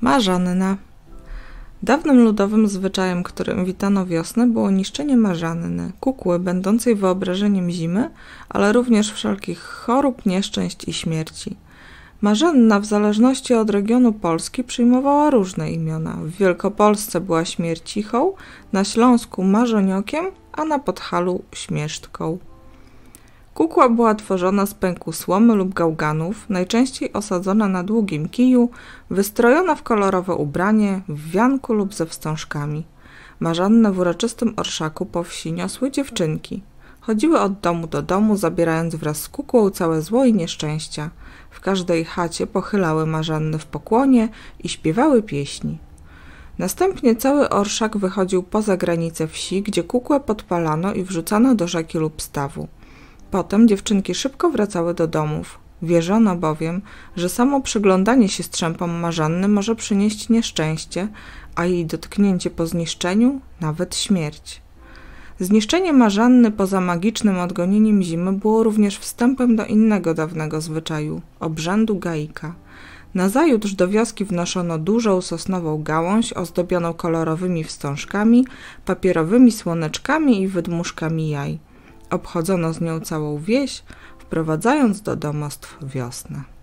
Marzanna. Dawnym ludowym zwyczajem, którym witano wiosnę, było niszczenie marzanny, kukły będącej wyobrażeniem zimy, ale również wszelkich chorób, nieszczęść i śmierci. Marzanna w zależności od regionu Polski przyjmowała różne imiona. W Wielkopolsce była śmiercichą, na Śląsku marzeniokiem, a na Podhalu śmiesztką. Kukła była tworzona z pęku słomy lub gałganów, najczęściej osadzona na długim kiju, wystrojona w kolorowe ubranie, w wianku lub ze wstążkami. Marzanne w uroczystym orszaku po wsi niosły dziewczynki. Chodziły od domu do domu, zabierając wraz z kukłą całe zło i nieszczęścia. W każdej chacie pochylały marzanny w pokłonie i śpiewały pieśni. Następnie cały orszak wychodził poza granice wsi, gdzie kukłę podpalano i wrzucano do rzeki lub stawu. Potem dziewczynki szybko wracały do domów. Wierzono bowiem, że samo przyglądanie się strzępom marzanny może przynieść nieszczęście, a jej dotknięcie po zniszczeniu nawet śmierć. Zniszczenie marzanny poza magicznym odgonieniem zimy było również wstępem do innego dawnego zwyczaju obrzędu gaika. Nazajutrz do wioski wnoszono dużą sosnową gałąź ozdobioną kolorowymi wstążkami, papierowymi słoneczkami i wydmuszkami jaj. Obchodzono z nią całą wieś, wprowadzając do domostw wiosnę.